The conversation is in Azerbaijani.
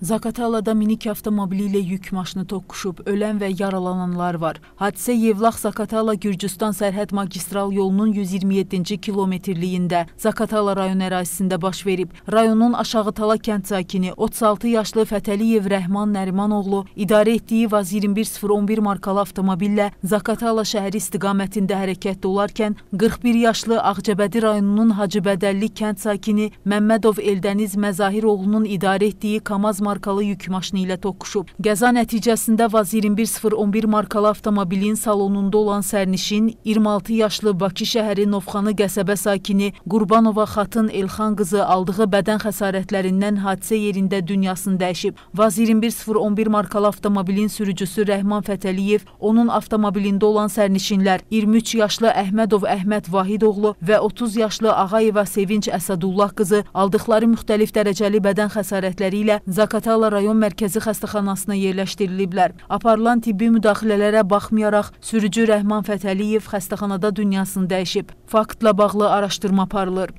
Zaqatalada minik avtomobili ilə yük maşını toqquşub, ölən və yaralananlar var. Hadisə Yevlax-Zaqatala Gürcüstan sərhəd magistral yolunun 127-ci kilometrliyində Zaqatala rayon ərazisində baş verib. Rayonun Aşağıtala kənd sakini 36 yaşlı Fətəliyev Rəhman Nərimanoğlu idarə etdiyi Vaz 21011 markalı avtomobillə Zaqatala şəhəri istiqamətində hərəkətdə olarkən 41 yaşlı Ağcəbədi rayonunun Hacıbədəlli kənd sakini Məmmədov Eldəniz Məzahiroğlunun idarə etdiyi Kamaz markalı yük maşını ilə toqquşub. Qəza nəticəsində Vaz 21011 markalı avtomobilin salonunda olan sərnişin 26 yaşlı Bakı şəhəri Novxanı qəsəbə sakini Qurbanova Xatın Elxan qızı aldığı bədən xəsarətlərindən hadisə yerində dünyasını dəyişib. Vaz 21011 markalı avtomobilin sürücüsü Rəhman Fətəliyev, onun avtomobilində olan sərnişinlər 23 yaşlı Əhmədov Əhməd Vahidoğlu və 30 yaşlı Ağayeva Sevinç Əsədullah qızı aldıqları müxtəlif dərəcəli bədən xəsarətləri ilə Zaka Zaqatala rayon mərkəzi xəstəxanasına yerləşdiriliblər. Aparılan tibbi müdaxilələrə baxmayaraq sürücü Rəhman Fətəliyev xəstəxanada dünyasını dəyişib. Faktla bağlı araşdırma aparılır.